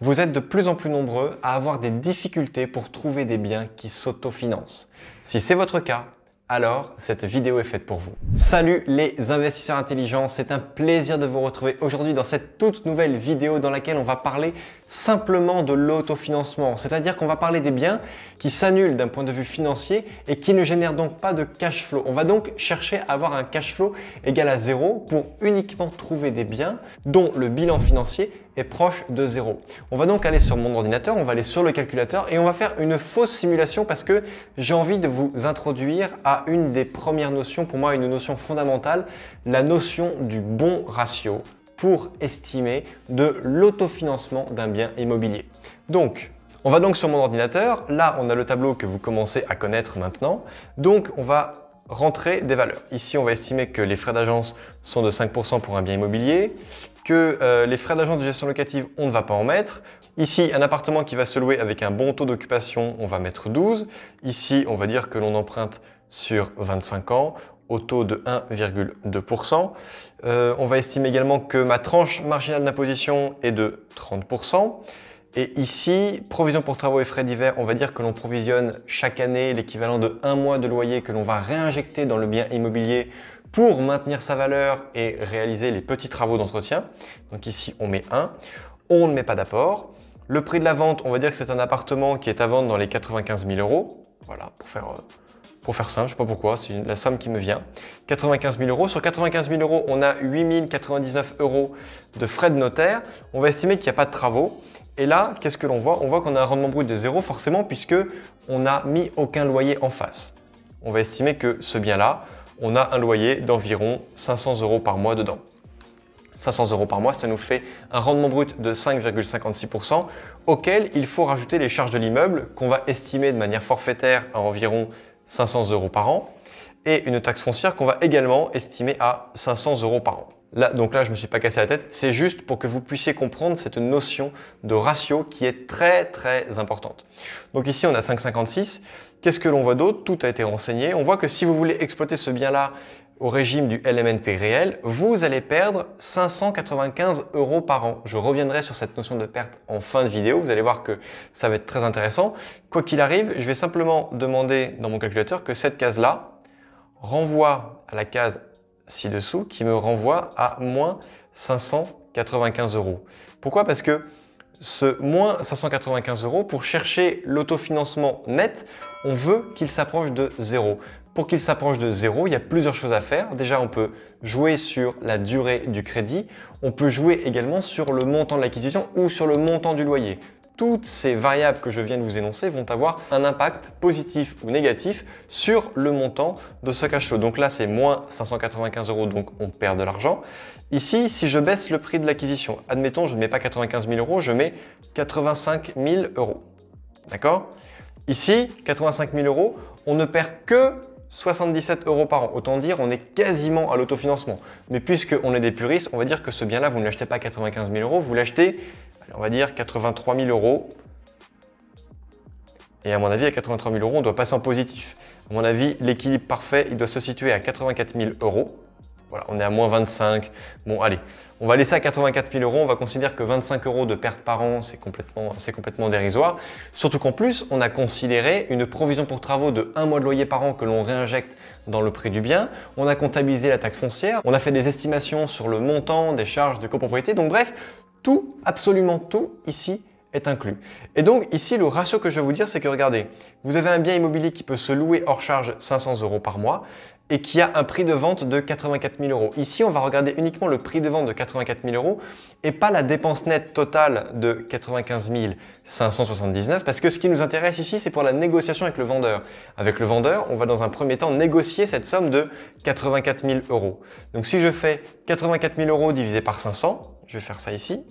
Vous êtes de plus en plus nombreux à avoir des difficultés pour trouver des biens qui s'autofinancent. Si c'est votre cas, alors cette vidéo est faite pour vous. Salut les investisseurs intelligents, c'est un plaisir de vous retrouver aujourd'hui dans cette toute nouvelle vidéo dans laquelle on va parler simplement de l'autofinancement, c'est-à-dire qu'on va parler des biens qui s'annulent d'un point de vue financier et qui ne génèrent donc pas de cash flow. On va donc chercher à avoir un cash flow égal à zéro pour uniquement trouver des biens dont le bilan financier proche de zéro On va donc aller sur mon ordinateur, on va aller sur le calculateur et on va faire une fausse simulation parce que j'ai envie de vous introduire à une des premières notions, pour moi une notion fondamentale, la notion du bon ratio pour estimer de l'autofinancement d'un bien immobilier. Donc, on va donc sur mon ordinateur, là on a le tableau que vous commencez à connaître maintenant, donc on va rentrer des valeurs. Ici, on va estimer que les frais d'agence sont de 5% pour un bien immobilier que euh, les frais d'agence de gestion locative, on ne va pas en mettre. Ici, un appartement qui va se louer avec un bon taux d'occupation, on va mettre 12. Ici, on va dire que l'on emprunte sur 25 ans au taux de 1,2%. Euh, on va estimer également que ma tranche marginale d'imposition est de 30%. Et ici, provision pour travaux et frais divers, on va dire que l'on provisionne chaque année l'équivalent de un mois de loyer que l'on va réinjecter dans le bien immobilier pour maintenir sa valeur et réaliser les petits travaux d'entretien. Donc ici, on met 1. On ne met pas d'apport. Le prix de la vente, on va dire que c'est un appartement qui est à vendre dans les 95 000 euros. Voilà, pour faire, euh, pour faire simple, je ne sais pas pourquoi, c'est la somme qui me vient. 95 000 euros. Sur 95 000 euros, on a 8 099 euros de frais de notaire. On va estimer qu'il n'y a pas de travaux. Et là, qu'est-ce que l'on voit On voit qu'on a un rendement brut de zéro, forcément, puisque on n'a mis aucun loyer en face. On va estimer que ce bien-là, on a un loyer d'environ 500 euros par mois dedans. 500 euros par mois, ça nous fait un rendement brut de 5,56%, auquel il faut rajouter les charges de l'immeuble qu'on va estimer de manière forfaitaire à environ 500 euros par an, et une taxe foncière qu'on va également estimer à 500 euros par an. Là, donc là, je ne me suis pas cassé la tête, c'est juste pour que vous puissiez comprendre cette notion de ratio qui est très très importante. Donc ici, on a 5,56. Qu'est-ce que l'on voit d'autre Tout a été renseigné. On voit que si vous voulez exploiter ce bien-là au régime du LMNP réel, vous allez perdre 595 euros par an. Je reviendrai sur cette notion de perte en fin de vidéo. Vous allez voir que ça va être très intéressant. Quoi qu'il arrive, je vais simplement demander dans mon calculateur que cette case-là renvoie à la case ci-dessous qui me renvoie à moins 595 euros. Pourquoi Parce que ce moins 595 euros, pour chercher l'autofinancement net, on veut qu'il s'approche de zéro. Pour qu'il s'approche de zéro, il y a plusieurs choses à faire. Déjà, on peut jouer sur la durée du crédit, on peut jouer également sur le montant de l'acquisition ou sur le montant du loyer toutes ces variables que je viens de vous énoncer vont avoir un impact positif ou négatif sur le montant de ce cash flow. Donc là, c'est moins 595 euros, donc on perd de l'argent. Ici, si je baisse le prix de l'acquisition, admettons, je ne mets pas 95 000 euros, je mets 85 000 euros. D'accord Ici, 85 000 euros, on ne perd que 77 euros par an. Autant dire, on est quasiment à l'autofinancement. Mais puisqu'on on est des puristes, on va dire que ce bien-là, vous ne l'achetez pas 95 000 euros, vous l'achetez on va dire 83 000 euros. Et à mon avis, à 83 000 euros, on doit passer en positif. À mon avis, l'équilibre parfait, il doit se situer à 84 000 euros. Voilà, on est à moins 25. Bon, allez, on va laisser à 84 000 euros. On va considérer que 25 euros de perte par an, c'est complètement, complètement dérisoire. Surtout qu'en plus, on a considéré une provision pour travaux de un mois de loyer par an que l'on réinjecte dans le prix du bien. On a comptabilisé la taxe foncière. On a fait des estimations sur le montant des charges de copropriété. Donc bref, tout, absolument tout ici est inclus. Et donc ici, le ratio que je vais vous dire, c'est que regardez, vous avez un bien immobilier qui peut se louer hors charge 500 euros par mois et qui a un prix de vente de 84 000 euros. Ici, on va regarder uniquement le prix de vente de 84 000 euros et pas la dépense nette totale de 95 579 parce que ce qui nous intéresse ici, c'est pour la négociation avec le vendeur. Avec le vendeur, on va dans un premier temps négocier cette somme de 84 000 euros. Donc si je fais 84 000 euros divisé par 500, je vais faire ça ici.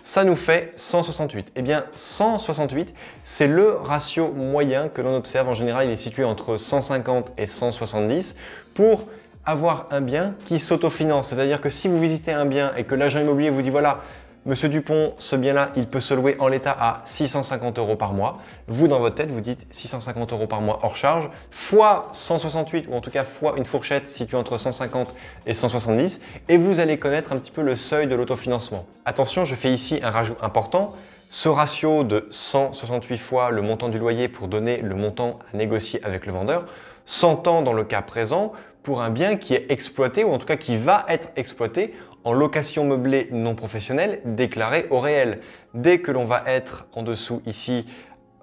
Ça nous fait 168. Eh bien, 168, c'est le ratio moyen que l'on observe. En général, il est situé entre 150 et 170 pour avoir un bien qui s'autofinance. C'est-à-dire que si vous visitez un bien et que l'agent immobilier vous dit voilà, Monsieur Dupont, ce bien-là, il peut se louer en l'état à 650 euros par mois. Vous, dans votre tête, vous dites 650 euros par mois hors charge, fois 168, ou en tout cas fois une fourchette située entre 150 et 170, et vous allez connaître un petit peu le seuil de l'autofinancement. Attention, je fais ici un rajout important. Ce ratio de 168 fois le montant du loyer pour donner le montant à négocier avec le vendeur s'entend dans le cas présent pour un bien qui est exploité ou en tout cas qui va être exploité en location meublée non professionnelle déclarée au réel. Dès que l'on va être en dessous ici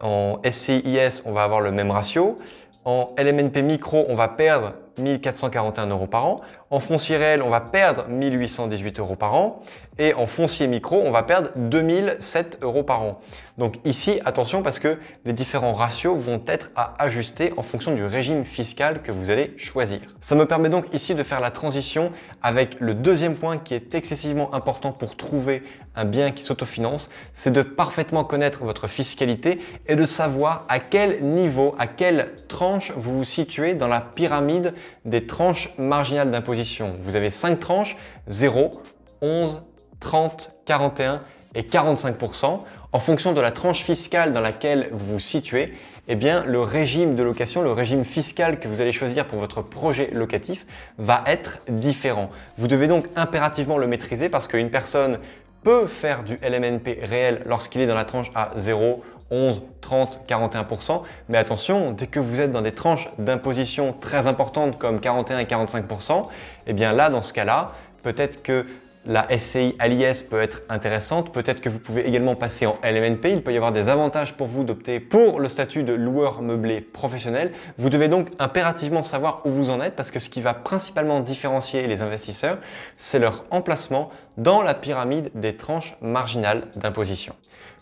en SCIS, on va avoir le même ratio. En LMNP micro, on va perdre 1441 euros par an. En foncier réel, on va perdre 1818 euros par an. Et en foncier micro, on va perdre 2007 euros par an. Donc ici, attention parce que les différents ratios vont être à ajuster en fonction du régime fiscal que vous allez choisir. Ça me permet donc ici de faire la transition avec le deuxième point qui est excessivement important pour trouver un bien qui s'autofinance, c'est de parfaitement connaître votre fiscalité et de savoir à quel niveau, à quelle tranche vous vous situez dans la pyramide des tranches marginales d'imposition. Vous avez 5 tranches, 0, 11, 30, 41 et 45%. En fonction de la tranche fiscale dans laquelle vous vous situez, eh bien, le régime de location, le régime fiscal que vous allez choisir pour votre projet locatif va être différent. Vous devez donc impérativement le maîtriser parce qu'une personne peut faire du LMNP réel lorsqu'il est dans la tranche à 0, 11, 30, 41%. Mais attention, dès que vous êtes dans des tranches d'imposition très importantes comme 41 et 45%, eh bien là, dans ce cas-là, peut-être que la SCI à l'IS peut être intéressante. Peut-être que vous pouvez également passer en LMNP. Il peut y avoir des avantages pour vous d'opter pour le statut de loueur meublé professionnel. Vous devez donc impérativement savoir où vous en êtes parce que ce qui va principalement différencier les investisseurs, c'est leur emplacement dans la pyramide des tranches marginales d'imposition.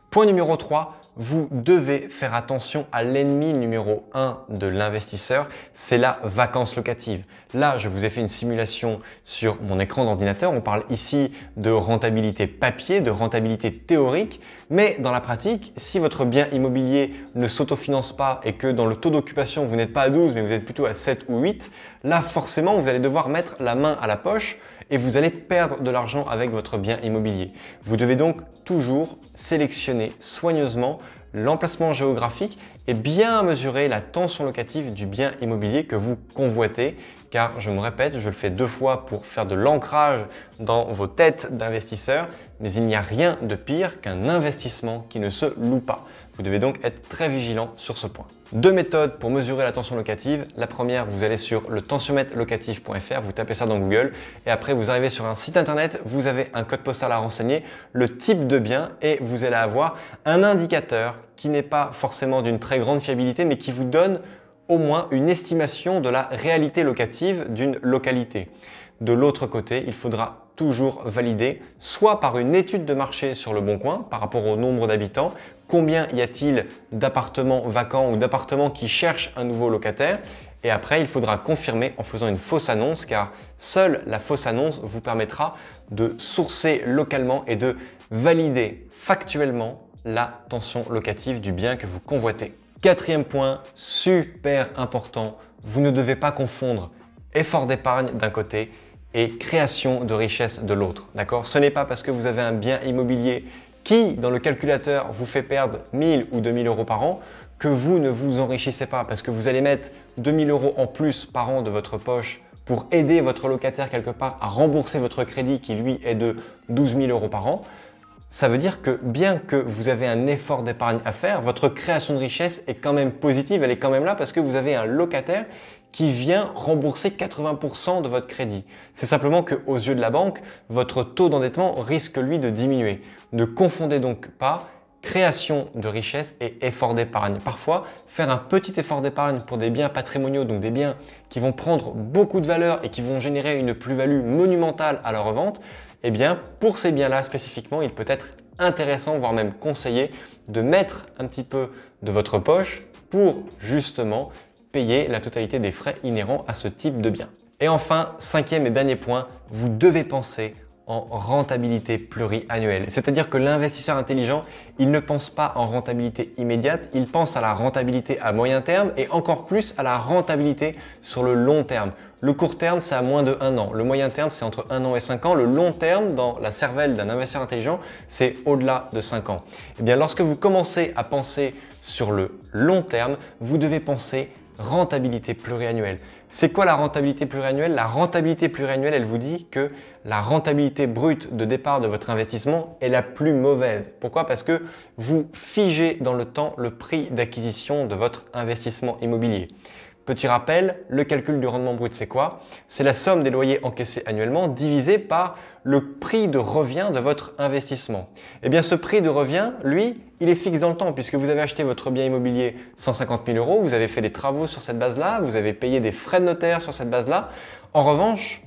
Point numéro 3, vous devez faire attention à l'ennemi numéro 1 de l'investisseur, c'est la vacance locative. Là, je vous ai fait une simulation sur mon écran d'ordinateur. On parle ici de rentabilité papier, de rentabilité théorique, mais dans la pratique, si votre bien immobilier ne s'autofinance pas et que dans le taux d'occupation, vous n'êtes pas à 12, mais vous êtes plutôt à 7 ou 8, là forcément vous allez devoir mettre la main à la poche et vous allez perdre de l'argent avec votre bien immobilier. Vous devez donc toujours sélectionner soigneusement l'emplacement géographique et bien mesurer la tension locative du bien immobilier que vous convoitez car je me répète, je le fais deux fois pour faire de l'ancrage dans vos têtes d'investisseurs, mais il n'y a rien de pire qu'un investissement qui ne se loue pas. Vous devez donc être très vigilant sur ce point. Deux méthodes pour mesurer la tension locative. La première, vous allez sur le tensiomètre vous tapez ça dans Google et après vous arrivez sur un site internet, vous avez un code postal à renseigner, le type de bien et vous allez avoir un indicateur qui n'est pas forcément d'une très grande fiabilité mais qui vous donne au moins une estimation de la réalité locative d'une localité. De l'autre côté, il faudra toujours valider soit par une étude de marché sur le bon coin par rapport au nombre d'habitants, combien y a-t-il d'appartements vacants ou d'appartements qui cherchent un nouveau locataire et après, il faudra confirmer en faisant une fausse annonce car seule la fausse annonce vous permettra de sourcer localement et de valider factuellement la tension locative du bien que vous convoitez. Quatrième point, super important, vous ne devez pas confondre effort d'épargne d'un côté et création de richesse de l'autre. D'accord Ce n'est pas parce que vous avez un bien immobilier qui, dans le calculateur, vous fait perdre 1000 ou 2000 euros par an, que vous ne vous enrichissez pas parce que vous allez mettre 2000 euros en plus par an de votre poche pour aider votre locataire quelque part à rembourser votre crédit qui lui est de 12 000 euros par an. Ça veut dire que bien que vous avez un effort d'épargne à faire, votre création de richesse est quand même positive, elle est quand même là parce que vous avez un locataire qui vient rembourser 80% de votre crédit. C'est simplement qu'aux yeux de la banque, votre taux d'endettement risque lui de diminuer. Ne confondez donc pas création de richesse et effort d'épargne. Parfois, faire un petit effort d'épargne pour des biens patrimoniaux, donc des biens qui vont prendre beaucoup de valeur et qui vont générer une plus-value monumentale à la revente, eh bien pour ces biens-là spécifiquement, il peut être intéressant, voire même conseillé, de mettre un petit peu de votre poche pour justement payer la totalité des frais inhérents à ce type de bien. Et enfin, cinquième et dernier point, vous devez penser rentabilité pluriannuelle. C'est-à-dire que l'investisseur intelligent, il ne pense pas en rentabilité immédiate, il pense à la rentabilité à moyen terme et encore plus à la rentabilité sur le long terme. Le court terme, c'est à moins de un an. Le moyen terme, c'est entre un an et cinq ans. Le long terme, dans la cervelle d'un investisseur intelligent, c'est au-delà de cinq ans. Et eh bien, lorsque vous commencez à penser sur le long terme, vous devez penser rentabilité pluriannuelle. C'est quoi la rentabilité pluriannuelle La rentabilité pluriannuelle, elle vous dit que la rentabilité brute de départ de votre investissement est la plus mauvaise. Pourquoi Parce que vous figez dans le temps le prix d'acquisition de votre investissement immobilier. Petit rappel, le calcul du rendement brut, c'est quoi C'est la somme des loyers encaissés annuellement divisé par le prix de revient de votre investissement. Eh bien, ce prix de revient, lui, il est fixe dans le temps puisque vous avez acheté votre bien immobilier 150 000 euros, vous avez fait des travaux sur cette base-là, vous avez payé des frais de notaire sur cette base-là. En revanche,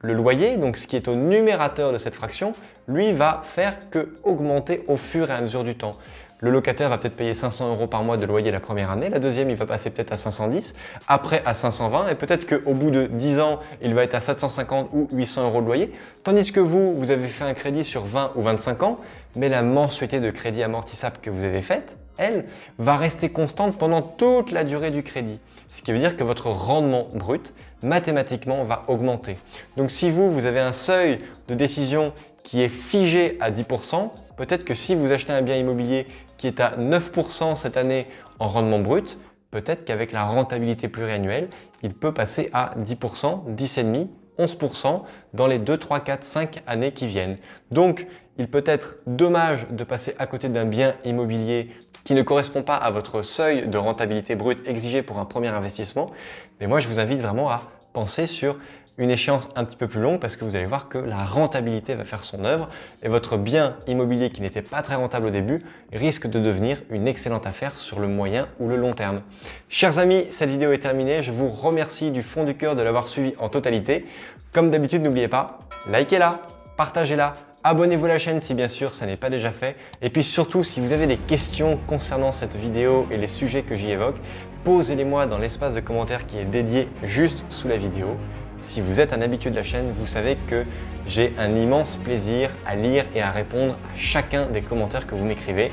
le loyer, donc ce qui est au numérateur de cette fraction, lui va faire que augmenter au fur et à mesure du temps le locataire va peut-être payer 500 euros par mois de loyer la première année, la deuxième, il va passer peut-être à 510, après à 520, et peut-être qu'au bout de 10 ans, il va être à 750 ou 800 euros de loyer, tandis que vous, vous avez fait un crédit sur 20 ou 25 ans, mais la mensualité de crédit amortissable que vous avez faite, elle, va rester constante pendant toute la durée du crédit. Ce qui veut dire que votre rendement brut, mathématiquement, va augmenter. Donc si vous, vous avez un seuil de décision qui est figé à 10%, peut-être que si vous achetez un bien immobilier qui est à 9% cette année en rendement brut, peut-être qu'avec la rentabilité pluriannuelle, il peut passer à 10%, 10,5%, 11% dans les 2, 3, 4, 5 années qui viennent. Donc, il peut être dommage de passer à côté d'un bien immobilier qui ne correspond pas à votre seuil de rentabilité brute exigé pour un premier investissement. Mais moi, je vous invite vraiment à penser sur une échéance un petit peu plus longue parce que vous allez voir que la rentabilité va faire son œuvre et votre bien immobilier qui n'était pas très rentable au début risque de devenir une excellente affaire sur le moyen ou le long terme. Chers amis, cette vidéo est terminée. Je vous remercie du fond du cœur de l'avoir suivi en totalité. Comme d'habitude, n'oubliez pas, likez-la, partagez-la, abonnez-vous à la chaîne si bien sûr ça n'est pas déjà fait. Et puis surtout, si vous avez des questions concernant cette vidéo et les sujets que j'y évoque, posez-les-moi dans l'espace de commentaires qui est dédié juste sous la vidéo. Si vous êtes un habitué de la chaîne, vous savez que j'ai un immense plaisir à lire et à répondre à chacun des commentaires que vous m'écrivez.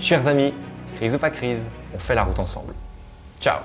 Chers amis, crise ou pas crise, on fait la route ensemble. Ciao